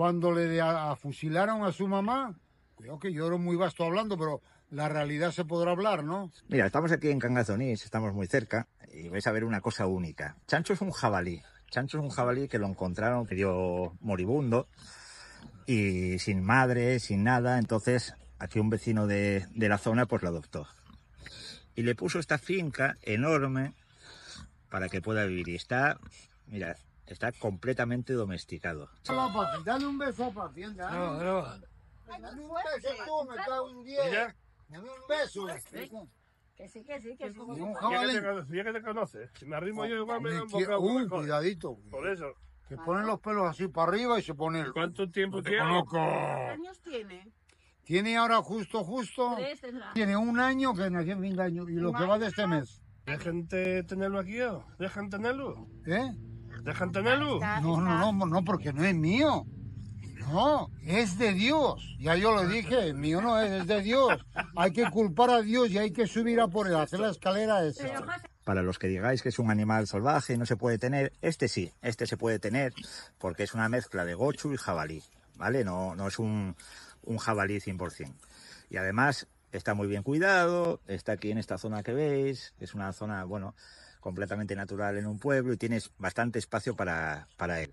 Cuando le fusilaron a su mamá, creo que yo era muy vasto hablando, pero la realidad se podrá hablar, ¿no? Mira, estamos aquí en Cangazonís, estamos muy cerca, y vais a ver una cosa única. Chancho es un jabalí. Chancho es un jabalí que lo encontraron dio moribundo y sin madre, sin nada. Entonces, aquí un vecino de, de la zona pues lo adoptó. Y le puso esta finca enorme para que pueda vivir. Y está, mirad, Está completamente domesticado. Dale un beso a Pacienda. No, no. Dame un beso tú, me cago un Dame un beso. Que sí, que sí, que sí. Un Ya que te conoce. Si me arrimo yo igual me un bocado. Uy, cuidadito. Por eso. Que ponen los pelos así para arriba y se ponen... ¿Cuánto tiempo tiene? ¿Cuántos años tiene? Tiene ahora justo, justo. Tiene un año que nació en fin de año y lo que va de este mes. ¿Dejen tenerlo aquí o? ¿Dejen tenerlo? ¿Eh? Dejan verlo. No, no, no, no, porque no es mío. No, es de Dios. Ya yo lo dije, mío no es, es de Dios. Hay que culpar a Dios y hay que subir a por él, hacer la escalera esa. Para los que digáis que es un animal salvaje y no se puede tener, este sí, este se puede tener porque es una mezcla de gochu y jabalí, ¿vale? No, no es un, un jabalí 100%. Y además está muy bien cuidado, está aquí en esta zona que veis, es una zona, bueno, completamente natural en un pueblo y tienes bastante espacio para, para él.